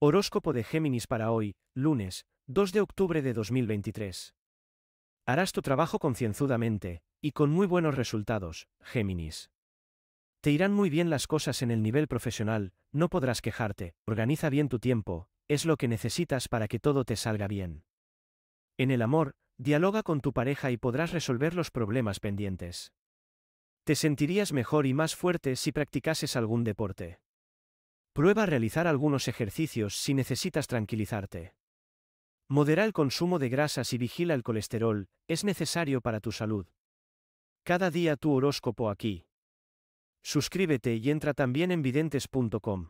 Horóscopo de Géminis para hoy, lunes, 2 de octubre de 2023. Harás tu trabajo concienzudamente, y con muy buenos resultados, Géminis. Te irán muy bien las cosas en el nivel profesional, no podrás quejarte, organiza bien tu tiempo, es lo que necesitas para que todo te salga bien. En el amor, dialoga con tu pareja y podrás resolver los problemas pendientes. Te sentirías mejor y más fuerte si practicases algún deporte. Prueba a realizar algunos ejercicios si necesitas tranquilizarte. Modera el consumo de grasas y vigila el colesterol, es necesario para tu salud. Cada día tu horóscopo aquí. Suscríbete y entra también en videntes.com.